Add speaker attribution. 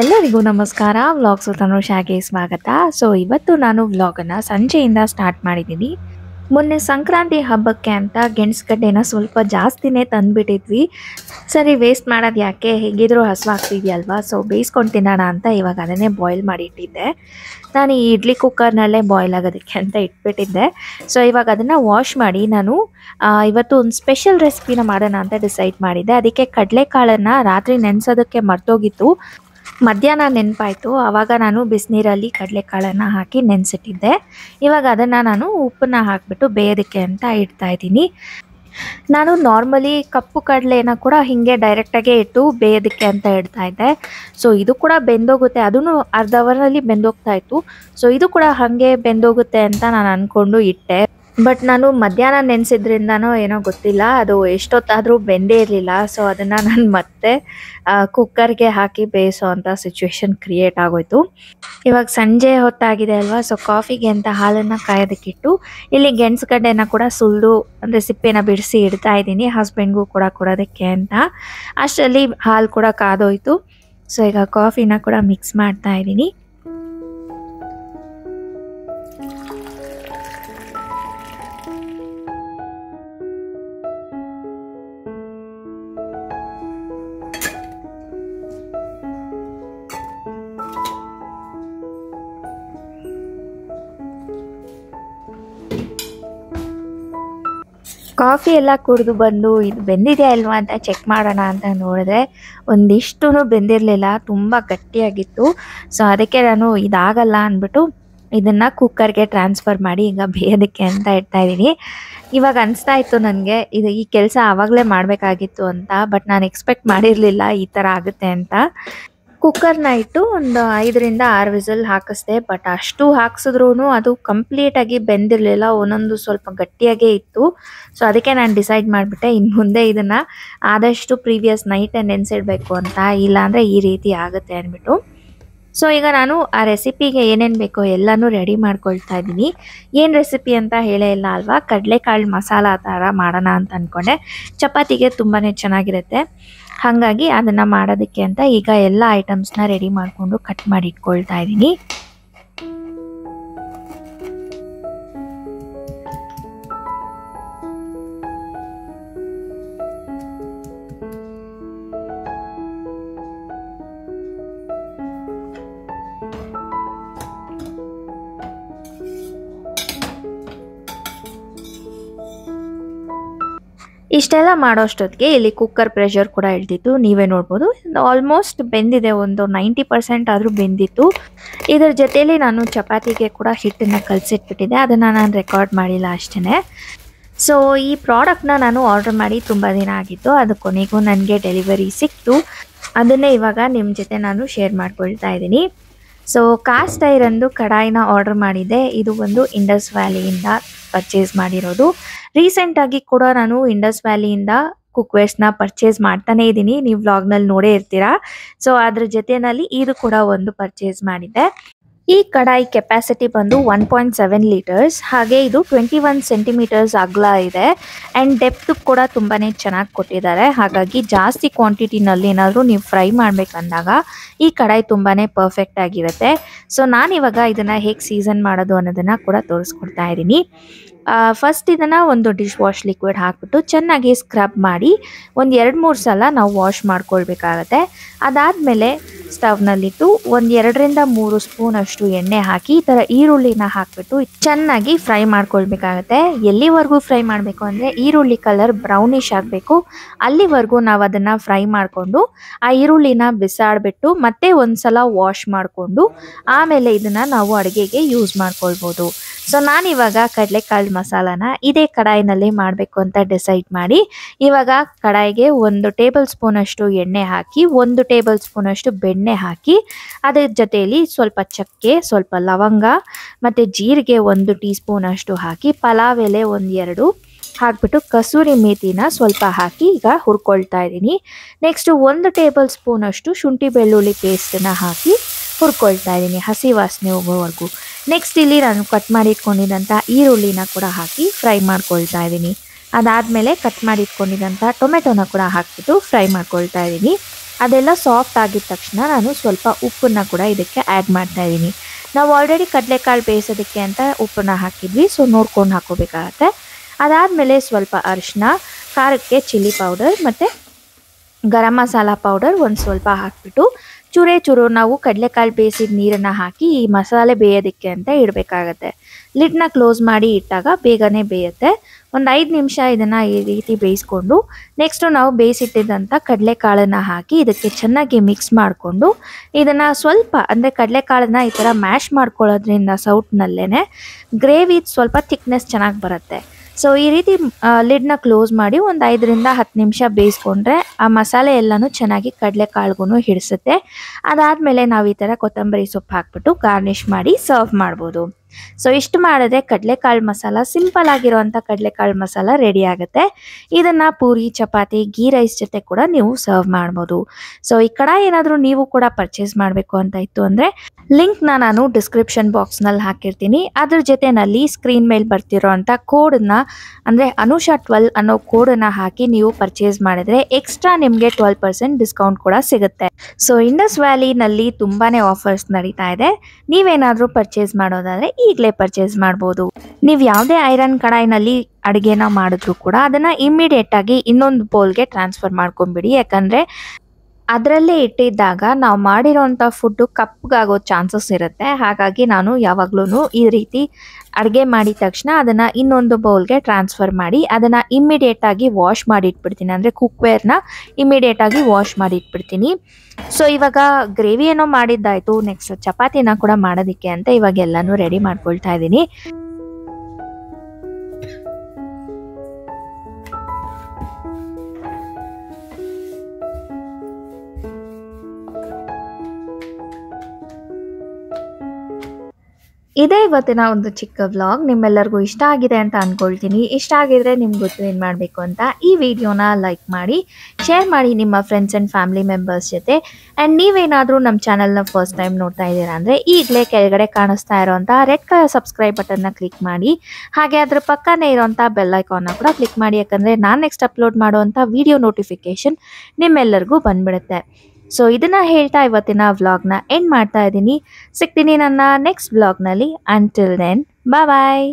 Speaker 1: ಎಲ್ಲರಿಗೂ ನಮಸ್ಕಾರ ವ್ಲಾಗ್ಸು ತನುಷಾಗೆ ಸ್ವಾಗತ ಸೊ ಇವತ್ತು ನಾನು ವ್ಲಾಗನ್ನು ಸಂಜೆಯಿಂದ ಸ್ಟಾರ್ಟ್ ಮಾಡಿದ್ದೀನಿ ಮೊನ್ನೆ ಸಂಕ್ರಾಂತಿ ಹಬ್ಬಕ್ಕೆ ಅಂತ ಗೆಣಸುಗಡ್ಡೆನ ಸ್ವಲ್ಪ ಜಾಸ್ತಿನೇ ತಂದುಬಿಟ್ಟಿದ್ವಿ ಸರಿ ವೇಸ್ಟ್ ಮಾಡೋದು ಯಾಕೆ ಹೇಗಿದ್ರು ಹಸುವಾಗ್ತಿದೆಯಲ್ವಾ ಸೊ ಬೇಯಿಸ್ಕೊಂಡು ತಿನ್ನೋಣ ಅಂತ ಇವಾಗ ಅದನ್ನೇ ಬಾಯ್ಲ್ ಮಾಡಿ ಇಟ್ಟಿದ್ದೆ ನಾನು ಈ ಇಡ್ಲಿ ಕುಕ್ಕರ್ನಲ್ಲೇ ಬಾಯ್ಲ್ ಆಗೋದಕ್ಕೆ ಅಂತ ಇಟ್ಬಿಟ್ಟಿದ್ದೆ ಸೊ ಇವಾಗ ಅದನ್ನು ವಾಶ್ ಮಾಡಿ ನಾನು ಇವತ್ತು ಒಂದು ಸ್ಪೆಷಲ್ ರೆಸಿಪಿನ ಮಾಡೋಣ ಅಂತ ಡಿಸೈಡ್ ಮಾಡಿದ್ದೆ ಅದಕ್ಕೆ ಕಡಲೆಕಾಳನ್ನು ರಾತ್ರಿ ನೆನೆಸೋದಕ್ಕೆ ಮರ್ತೋಗಿತ್ತು ಮಧ್ಯಾಹ್ನ ನೆನಪಾಯಿತು ಆವಾಗ ನಾನು ಬಿಸಿನೀರಲ್ಲಿ ಕಡಲೆಕಾಳನ್ನು ಹಾಕಿ ನೆನೆಸಿಟ್ಟಿದ್ದೆ ಇವಾಗ ಅದನ್ನು ನಾನು ಉಪ್ಪನ್ನ ಹಾಕಿಬಿಟ್ಟು ಬೇಯೋದಕ್ಕೆ ಅಂತ ಇಡ್ತಾ ಇದ್ದೀನಿ ನಾನು ನಾರ್ಮಲಿ ಕಪ್ಪು ಕಡಲೆನ ಕೂಡ ಹೀಗೆ ಡೈರೆಕ್ಟಾಗೆ ಇಟ್ಟು ಬೇಯೋದಕ್ಕೆ ಅಂತ ಇಡ್ತಾ ಇದ್ದೆ ಸೊ ಇದು ಕೂಡ ಬೆಂದೋಗುತ್ತೆ ಅದೂ ಅರ್ಧ ಅವರಲ್ಲಿ ಬೆಂದೋಗ್ತಾ ಇತ್ತು ಸೊ ಇದು ಕೂಡ ಹಾಗೆ ಬೆಂದೋಗುತ್ತೆ ಅಂತ ನಾನು ಅಂದ್ಕೊಂಡು ಇಟ್ಟೆ ಬಟ್ ನಾನು ಮಧ್ಯಾಹ್ನ ನೆನೆಸಿದ್ರಿಂದನೋ ಏನೋ ಗೊತ್ತಿಲ್ಲ ಅದು ಎಷ್ಟೊತ್ತಾದರೂ ಬೆಂದೇ ಇರಲಿಲ್ಲ ಸೊ ಅದನ್ನು ನಾನು ಮತ್ತೆ ಕುಕ್ಕರ್ಗೆ ಹಾಕಿ ಬೇಯಿಸೋ ಅಂಥ ಸಿಚುವೇಶನ್ ಕ್ರಿಯೇಟ್ ಆಗೋಯ್ತು ಇವಾಗ ಸಂಜೆ ಹೊತ್ತಾಗಿದೆ ಅಲ್ವಾ ಸೊ ಕಾಫಿಗೆ ಅಂತ ಹಾಲನ್ನು ಕಾಯೋದಕ್ಕಿಟ್ಟು ಇಲ್ಲಿ ಗಡ್ಡೆನ ಕೂಡ ಸುಲಿದು ಅಂದರೆ ಸಿಪ್ಪೆನ ಬಿಡಿಸಿ ಇಡ್ತಾ ಇದ್ದೀನಿ ಹಸ್ಬೆಂಡ್ಗೂ ಕೂಡ ಕೊಡೋದಕ್ಕೆ ಅಂತ ಅಷ್ಟರಲ್ಲಿ ಹಾಲು ಕೂಡ ಕಾದೋಯ್ತು ಸೊ ಈಗ ಕಾಫಿನ ಕೂಡ ಮಿಕ್ಸ್ ಮಾಡ್ತಾ ಇದ್ದೀನಿ ಕಾಫಿ ಎಲ್ಲ ಕುಡಿದು ಬಂದು ಇದು ಬೆಂದಿದೆಯಾ ಇಲ್ವಾ ಅಂತ ಚೆಕ್ ಮಾಡೋಣ ಅಂತ ನೋಡಿದ್ರೆ ಒಂದಿಷ್ಟು ಬೆಂದಿರಲಿಲ್ಲ ತುಂಬ ಗಟ್ಟಿಯಾಗಿತ್ತು ಸೊ ಅದಕ್ಕೆ ನಾನು ಇದಾಗಲ್ಲ ಅಂದ್ಬಿಟ್ಟು ಇದನ್ನು ಕುಕ್ಕರ್ಗೆ ಟ್ರಾನ್ಸ್ಫರ್ ಮಾಡಿ ಈಗ ಬೇಯೋದಕ್ಕೆ ಅಂತ ಇಡ್ತಾ ಇದ್ದೀನಿ ಇವಾಗ ಅನಿಸ್ತಾ ಇತ್ತು ನನಗೆ ಇದು ಈ ಕೆಲಸ ಆವಾಗಲೇ ಮಾಡಬೇಕಾಗಿತ್ತು ಅಂತ ಬಟ್ ನಾನು ಎಕ್ಸ್ಪೆಕ್ಟ್ ಮಾಡಿರಲಿಲ್ಲ ಈ ಥರ ಆಗುತ್ತೆ ಅಂತ ಕುಕ್ಕರ್ನ ಇಟ್ಟು ಒಂದು ಐದರಿಂದ ಆರು ವಿಸಲ್ ಹಾಕಿಸ್ದೆ ಬಟ್ ಅಷ್ಟು ಹಾಕ್ಸಿದ್ರೂ ಅದು ಕಂಪ್ಲೀಟಾಗಿ ಬೆಂದಿರಲಿಲ್ಲ ಒಂದೊಂದು ಸ್ವಲ್ಪ ಗಟ್ಟಿಯಾಗೇ ಇತ್ತು ಸೊ ಅದಕ್ಕೆ ನಾನು ಡಿಸೈಡ್ ಮಾಡಿಬಿಟ್ಟೆ ಇನ್ನು ಮುಂದೆ ಇದನ್ನು ಆದಷ್ಟು ಪ್ರೀವಿಯಸ್ ನೈಟೇ ನೆನೆಸಿಡಬೇಕು ಅಂತ ಇಲ್ಲಾಂದರೆ ಈ ರೀತಿ ಆಗುತ್ತೆ ಅಂದ್ಬಿಟ್ಟು ಸೊ ಈಗ ನಾನು ಆ ರೆಸಿಪಿಗೆ ಏನೇನು ಬೇಕೋ ಎಲ್ಲನೂ ರೆಡಿ ಮಾಡ್ಕೊಳ್ತಾ ಇದ್ದೀನಿ ಏನು ರೆಸಿಪಿ ಅಂತ ಹೇಳೇ ಇಲ್ಲ ಅಲ್ವಾ ಕಡಲೆಕಾಳು ಮಸಾಲ ಥರ ಮಾಡೋಣ ಅಂತ ಅಂದ್ಕೊಂಡೆ ಚಪಾತಿಗೆ ತುಂಬಾ ಚೆನ್ನಾಗಿರುತ್ತೆ ಹಾಗಾಗಿ ಅದನ್ನು ಮಾಡೋದಕ್ಕೆ ಅಂತ ಈಗ ಎಲ್ಲ ಐಟಮ್ಸ್ನ ರೆಡಿ ಮಾಡಿಕೊಂಡು ಕಟ್ ಮಾಡಿ ಇಟ್ಕೊಳ್ತಾ ಇದ್ದೀನಿ ಇಷ್ಟೆಲ್ಲ ಮಾಡೋಷ್ಟೊತ್ತಿಗೆ ಇಲ್ಲಿ ಕುಕ್ಕರ್ ಪ್ರೆಷರ್ ಕೂಡ ಇಳ್ದಿತ್ತು ನೀವೇ ನೋಡ್ಬೋದು ಆಲ್ಮೋಸ್ಟ್ ಬೆಂದಿದೆ ಒಂದು ನೈಂಟಿ ಪರ್ಸೆಂಟ್ ಆದರೂ ಬೆಂದಿತ್ತು ಇದರ ಜೊತೆಯಲ್ಲಿ ನಾನು ಚಪಾತಿಗೆ ಕೂಡ ಹಿಟ್ಟನ್ನು ಕಲಸಿಟ್ಬಿಟ್ಟಿದ್ದೆ ಅದನ್ನು ನಾನು ರೆಕಾರ್ಡ್ ಮಾಡಿಲ್ಲ ಅಷ್ಟೇ ಸೊ ಈ ಪ್ರಾಡಕ್ಟ್ನ ನಾನು ಆರ್ಡರ್ ಮಾಡಿ ತುಂಬ ದಿನ ಆಗಿತ್ತು ಅದು ಕೊನೆಗೂ ನನಗೆ ಡೆಲಿವರಿ ಸಿಕ್ತು ಅದನ್ನೇ ಇವಾಗ ನಿಮ್ಮ ಜೊತೆ ನಾನು ಶೇರ್ ಮಾಡ್ಕೊಳ್ತಾ ಇದ್ದೀನಿ ಸೊ ಕಾಸ್ಟ್ ಐರನ್ದು ಕಡಾಯಿನ ಆರ್ಡರ್ ಮಾಡಿದ್ದೆ ಇದು ಒಂದು ಇಂಡಸ್ ವ್ಯಾಲಿಯಿಂದ ಪರ್ಚೇಸ್ ಮಾಡಿರೋದು ರೀಸೆಂಟಾಗಿ ಕೂಡ ನಾನು ಇಂಡಸ್ ವ್ಯಾಲಿಯಿಂದ ಕುಕ್ ವೇಸ್ಟ್ನ ಪರ್ಚೇಸ್ ಮಾಡ್ತಾನೆ ಇದ್ದೀನಿ ನೀವು ವ್ಲಾಗ್ನಲ್ಲಿ ನೋಡೇ ಇರ್ತೀರಾ ಸೊ ಅದ್ರ ಜೊತೆಯಲ್ಲಿ ಇದು ಕೂಡ ಒಂದು ಪರ್ಚೇಸ್ ಮಾಡಿದ್ದೆ ಈ ಕಡಾಯಿ ಕೆಪಾಸಿಟಿ ಬಂದು ಒನ್ ಪಾಯಿಂಟ್ ಸೆವೆನ್ ಲೀಟರ್ಸ್ ಹಾಗೆ ಇದು ಟ್ವೆಂಟಿ ಒನ್ ಸೆಂಟಿಮೀಟರ್ಸ್ ಅಗಲ ಇದೆ ಆ್ಯಂಡ್ ಡೆಪ್ತ್ ಕೂಡ ತುಂಬಾ ಚೆನ್ನಾಗಿ ಕೊಟ್ಟಿದ್ದಾರೆ ಹಾಗಾಗಿ ಜಾಸ್ತಿ ಕ್ವಾಂಟಿಟಿನಲ್ಲಿ ಏನಾದರೂ ನೀವು ಫ್ರೈ ಮಾಡಬೇಕಂದಾಗ ಈ ಕಡಾಯಿ ತುಂಬಾ ಪರ್ಫೆಕ್ಟ್ ಆಗಿರುತ್ತೆ ಸೊ ನಾನಿವಾಗ ಇದನ್ನು ಹೇಗೆ ಸೀಸನ್ ಮಾಡೋದು ಅನ್ನೋದನ್ನು ಕೂಡ ತೋರಿಸ್ಕೊಡ್ತಾ ಇದ್ದೀನಿ ಫಸ್ಟ್ ಇದನ್ನು ಒಂದು ಡಿಶ್ ವಾಶ್ ಲಿಕ್ವಿಡ್ ಹಾಕಿಬಿಟ್ಟು ಚೆನ್ನಾಗಿ ಸ್ಕ್ರಬ್ ಮಾಡಿ ಒಂದು ಎರಡು ಮೂರು ಸಲ ನಾವು ವಾಶ್ ಮಾಡ್ಕೊಳ್ಬೇಕಾಗತ್ತೆ ಅದಾದಮೇಲೆ ಸ್ಟವ್ನಲ್ಲಿಟ್ಟು ಒಂದು ಎರಡರಿಂದ ಮೂರು ಸ್ಪೂನಷ್ಟು ಎಣ್ಣೆ ಹಾಕಿ ಈ ಥರ ಈರುಳ್ಳಿನ ಹಾಕಿಬಿಟ್ಟು ಚೆನ್ನಾಗಿ ಫ್ರೈ ಮಾಡ್ಕೊಳ್ಬೇಕಾಗತ್ತೆ ಎಲ್ಲಿವರೆಗೂ ಫ್ರೈ ಮಾಡಬೇಕು ಅಂದರೆ ಈರುಳ್ಳಿ ಕಲರ್ ಬ್ರೌನಿಶ್ ಆಗಬೇಕು ಅಲ್ಲಿವರೆಗೂ ನಾವು ಅದನ್ನು ಫ್ರೈ ಮಾಡಿಕೊಂಡು ಆ ಈರುಳ್ಳಿನ ಬಿಸಾಡಿಬಿಟ್ಟು ಮತ್ತೆ ಒಂದು ಸಲ ವಾಶ್ ಮಾಡಿಕೊಂಡು ಆಮೇಲೆ ಇದನ್ನು ನಾವು ಅಡುಗೆಗೆ ಯೂಸ್ ಮಾಡ್ಕೊಳ್ಬೋದು ಸೊ ನಾನಿವಾಗ ಕಡಲೆಕಾಳು ಮಸಾಲಾನ ಇದೇ ಕಡಾಯಿನಲ್ಲಿ ಮಾಡಬೇಕು ಅಂತ ಡಿಸೈಡ್ ಮಾಡಿ ಇವಾಗ ಕಡಾಯಿಗೆ ಒಂದು ಟೇಬಲ್ ಸ್ಪೂನಷ್ಟು ಎಣ್ಣೆ ಹಾಕಿ ಒಂದು ಟೇಬಲ್ ಸ್ಪೂನಷ್ಟು ಬೆಣ್ಣೆ ಹಾಕಿ ಅದರ ಜೊತೆಯಲ್ಲಿ ಸ್ವಲ್ಪ ಚಕ್ಕೆ ಸ್ವಲ್ಪ ಲವಂಗ ಮತ್ತು ಜೀರಿಗೆ ಒಂದು ಟೀ ಸ್ಪೂನಷ್ಟು ಹಾಕಿ ಪಲಾವ್ ಎಲೆ ಒಂದು ಎರಡು ಹಾಕ್ಬಿಟ್ಟು ಕಸೂರಿ ಮೇಥಿನ ಸ್ವಲ್ಪ ಹಾಕಿ ಈಗ ಹುರ್ಕೊಳ್ತಾ ಇದ್ದೀನಿ ನೆಕ್ಸ್ಟು ಒಂದು ಟೇಬಲ್ ಸ್ಪೂನಷ್ಟು ಶುಂಠಿ ಬೆಳ್ಳುಳ್ಳಿ ಪೇಸ್ಟನ್ನು ಹಾಕಿ ಹುರ್ಕೊಳ್ತಾ ಇದ್ದೀನಿ ಹಸಿ ವಾಸನೆ ಹೋಗೋವರೆಗೂ ನೆಕ್ಸ್ಟ್ ಇಲ್ಲಿ ನಾನು ಕಟ್ ಮಾಡಿ ಮಾಡಿಟ್ಕೊಂಡಿದ್ದಂಥ ಈರುಳ್ಳಿನ ಕೂಡ ಹಾಕಿ ಫ್ರೈ ಮಾಡ್ಕೊಳ್ತಾ ಇದ್ದೀನಿ ಅದಾದಮೇಲೆ ಕಟ್ ಮಾಡಿ ಮಾಡಿಟ್ಕೊಂಡಿದ್ದಂಥ ಟೊಮೆಟೊನ ಕೂಡ ಹಾಕಿಬಿಟ್ಟು ಫ್ರೈ ಮಾಡ್ಕೊಳ್ತಾ ಇದ್ದೀನಿ ಅದೆಲ್ಲ ಸಾಫ್ಟ್ ಆಗಿದ ತಕ್ಷಣ ನಾನು ಸ್ವಲ್ಪ ಉಪ್ಪನ್ನು ಕೂಡ ಇದಕ್ಕೆ ಆ್ಯಡ್ ಮಾಡ್ತಾ ಇದ್ದೀನಿ ನಾವು ಆಲ್ರೆಡಿ ಕಡಲೆಕಾಳು ಬೇಯಿಸೋದಕ್ಕೆ ಅಂತ ಉಪ್ಪನ್ನು ಹಾಕಿದ್ವಿ ಸೊ ನೋಡ್ಕೊಂಡು ಹಾಕೋಬೇಕಾಗತ್ತೆ ಅದಾದಮೇಲೆ ಸ್ವಲ್ಪ ಅರಿಶಿನ ಖಾರಕ್ಕೆ ಚಿಲ್ಲಿ ಪೌಡರ್ ಮತ್ತು ಗರಂ ಮಸಾಲ ಪೌಡರ್ ಒಂದು ಸ್ವಲ್ಪ ಹಾಕಿಬಿಟ್ಟು ಚೂರೇ ಚೂರು ನಾವು ಕಡಲೆಕಾಳು ಬೇಯಿಸಿದ ನೀರನ್ನು ಹಾಕಿ ಈ ಮಸಾಲೆ ಬೇಯೋದಕ್ಕೆ ಅಂತ ಇಡಬೇಕಾಗತ್ತೆ ಲಿಡ್ನ ಕ್ಲೋಸ್ ಮಾಡಿ ಇಟ್ಟಾಗ ಬೇಗನೆ ಬೇಯುತ್ತೆ ಒಂದು ಐದು ನಿಮಿಷ ಇದನ್ನು ಈ ರೀತಿ ಬೇಯಿಸ್ಕೊಂಡು ನೆಕ್ಸ್ಟು ನಾವು ಬೇಯಿಸಿಟ್ಟಿದ್ದಂಥ ಕಡಲೆಕಾಳನ್ನು ಹಾಕಿ ಇದಕ್ಕೆ ಚೆನ್ನಾಗಿ ಮಿಕ್ಸ್ ಮಾಡಿಕೊಂಡು ಇದನ್ನು ಸ್ವಲ್ಪ ಅಂದರೆ ಕಡಲೆಕಾಳನ್ನು ಈ ಥರ ಮ್ಯಾಶ್ ಮಾಡ್ಕೊಳ್ಳೋದ್ರಿಂದ ಸೌಟ್ನಲ್ಲೇ ಗ್ರೇವಿ ಸ್ವಲ್ಪ ಥಿಕ್ನೆಸ್ ಚೆನ್ನಾಗಿ ಬರುತ್ತೆ ಸೊ ಈ ರೀತಿ ಲಿಡ್ನ ಕ್ಲೋಸ್ ಮಾಡಿ ಒಂದು ಐದರಿಂದ ಹತ್ತು ನಿಮಿಷ ಬೇಯಿಸ್ಕೊಂಡ್ರೆ ಆ ಮಸಾಲೆ ಎಲ್ಲನೂ ಚೆನ್ನಾಗಿ ಕಡಲೆಕಾಳುಗೂ ಹಿಡಿಸುತ್ತೆ ಅದಾದಮೇಲೆ ನಾವು ಈ ಥರ ಕೊತ್ತಂಬರಿ ಸೊಪ್ಪು ಹಾಕ್ಬಿಟ್ಟು ಗಾರ್ನಿಷ್ ಮಾಡಿ ಸರ್ವ್ ಮಾಡ್ಬೋದು ಸೊ ಇಷ್ಟು ಮಾಡಿದ್ರೆ ಕಡಲೆಕಾಳು ಮಸಾಲ ಸಿಂಪಲ್ ಆಗಿರುವಂಥ ಕಡಲೆಕಾಳು ಮಸಾಲ ರೆಡಿ ಆಗುತ್ತೆ ಇದನ್ನು ಪೂರಿ ಚಪಾತಿ ಗೀ ರೈಸ್ ಜೊತೆ ಕೂಡ ನೀವು ಸರ್ವ್ ಮಾಡ್ಬೋದು ಸೊ ಈ ಕಡೆ ಏನಾದರೂ ನೀವು ಕೂಡ ಪರ್ಚೇಸ್ ಮಾಡಬೇಕು ಅಂತ ಇತ್ತು ಅಂದರೆ ಲಿಂಕ್ನ ನಾನು ಡಿಸ್ಕ್ರಿಪ್ಷನ್ ಬಾಕ್ಸ್ನಲ್ಲಿ ಹಾಕಿರ್ತೀನಿ ಅದ್ರ ಜೊತೆನಲ್ಲಿ ಸ್ಕ್ರೀನ್ ಮೇಲೆ ಬರ್ತಿರೋ ಕೋಡ್ ಕೋಡನ್ನ ಅಂದರೆ ಅನುಷಾ ಟ್ವೆಲ್ ಅನ್ನೋ ಕೋಡನ್ನು ಹಾಕಿ ನೀವು ಪರ್ಚೇಸ್ ಮಾಡಿದ್ರೆ ಎಕ್ಸ್ಟ್ರಾ ನಿಮಗೆ ಟ್ವೆಲ್ ಪರ್ಸೆಂಟ್ ಡಿಸ್ಕೌಂಟ್ ಕೂಡ ಸಿಗುತ್ತೆ ಸೊ ಇಂಡಸ್ ವ್ಯಾಲಿನಲ್ಲಿ ತುಂಬಾ ಆಫರ್ಸ್ ನಡೀತಾ ಇದೆ ನೀವೇನಾದರೂ ಪರ್ಚೇಸ್ ಮಾಡೋದಾದರೆ ಈಗಲೇ ಪರ್ಚೇಸ್ ಮಾಡಬಹುದು ನೀವು ಯಾವುದೇ ಐರನ್ ಕಡಾಯಿನಲ್ಲಿ ಅಡುಗೆನ ಮಾಡಿದ್ರು ಕೂಡ ಅದನ್ನ ಇಮಿಡಿಯೇಟ್ ಆಗಿ ಇನ್ನೊಂದು ಬೌಲ್ಗೆ ಟ್ರಾನ್ಸ್ಫರ್ ಮಾಡ್ಕೊಂಬಿಡಿ ಯಾಕಂದ್ರೆ ಅದರಲ್ಲೇ ಇಟ್ಟಿದ್ದಾಗ ನಾವು ಮಾಡಿರೋಂಥ ಫುಡ್ ಕಪ್ಪಗಾಗೋ ಚಾನ್ಸಸ್ ಇರುತ್ತೆ ಹಾಗಾಗಿ ನಾನು ಯಾವಾಗ್ಲೂ ಈ ರೀತಿ ಅಡುಗೆ ಮಾಡಿದ ತಕ್ಷಣ ಅದನ್ನು ಇನ್ನೊಂದು ಬೌಲ್ಗೆ ಟ್ರಾನ್ಸ್ಫರ್ ಮಾಡಿ ಅದನ್ನು ಇಮ್ಮಿಡಿಯೇಟಾಗಿ ವಾಶ್ ಮಾಡಿ ಮಾಡಿಟ್ಬಿಡ್ತೀನಿ ಅಂದರೆ ಕುಕ್ವೇರ್ನ ಇಮ್ಮಿಡಿಯೇಟಾಗಿ ವಾಶ್ ಮಾಡಿ ಇಟ್ಬಿಡ್ತೀನಿ ಸೊ ಇವಾಗ ಗ್ರೇವಿ ಏನೋ ಮಾಡಿದ್ದಾಯಿತು ನೆಕ್ಸ್ಟ್ ಚಪಾತಿನ ಕೂಡ ಮಾಡೋದಕ್ಕೆ ಅಂತ ಇವಾಗ ಎಲ್ಲಾನು ರೆಡಿ ಮಾಡ್ಕೊಳ್ತಾ ಇದ್ದೀನಿ ಇದೇ ಇವತ್ತಿನ ಒಂದು ಚಿಕ್ಕ ವ್ಲಾಗ್ ನಿಮ್ಮೆಲ್ಲರಿಗೂ ಇಷ್ಟ ಆಗಿದೆ ಅಂತ ಅಂದ್ಕೊಳ್ತೀನಿ ಇಷ್ಟ ಆಗಿದ್ರೆ ನಿಮ್ಗೆ ಗೊತ್ತು ಏನು ಮಾಡಬೇಕು ಅಂತ ಈ ವಿಡಿಯೋನ ಲೈಕ್ ಮಾಡಿ ಶೇರ್ ಮಾಡಿ ನಿಮ್ಮ ಫ್ರೆಂಡ್ಸ್ ಆ್ಯಂಡ್ ಫ್ಯಾಮಿಲಿ ಮೆಂಬರ್ಸ್ ಜೊತೆ ಆ್ಯಂಡ್ ನೀವೇನಾದರೂ ನಮ್ಮ ಚಾನಲ್ನ ಫಸ್ಟ್ ಟೈಮ್ ನೋಡ್ತಾ ಇದ್ದೀರಾ ಅಂದರೆ ಈಗಲೇ ಕೆಳಗಡೆ ಕಾಣಿಸ್ತಾ ಇರೋವಂಥ ರೆಡ್ ಕಲರ್ ಸಬ್ಸ್ಕ್ರೈಬ್ ಬಟನ್ನ ಕ್ಲಿಕ್ ಮಾಡಿ ಹಾಗೆ ಅದ್ರ ಪಕ್ಕನೇ ಇರೋಂಥ ಐಕಾನ್ನ ಕೂಡ ಕ್ಲಿಕ್ ಮಾಡಿ ಯಾಕಂದರೆ ನಾನು ನೆಕ್ಸ್ಟ್ ಅಪ್ಲೋಡ್ ಮಾಡುವಂಥ ವಿಡಿಯೋ ನೋಟಿಫಿಕೇಷನ್ ನಿಮ್ಮೆಲ್ಲರಿಗೂ ಬಂದ್ಬಿಡುತ್ತೆ ಸೊ ಇದನ್ನು ಹೇಳ್ತಾ ಇವತ್ತಿನ ವ್ಲಾಗ್ನ ಎಂಡ್ ಮಾಡ್ತಾ ಇದ್ದೀನಿ ಸಿಗ್ತೀನಿ ನನ್ನ ನೆಕ್ಸ್ಟ್ ವ್ಲಾಗ್ನಲ್ಲಿ ಅಂಟಿಲ್ ದೆನ್ ಬಾಯ್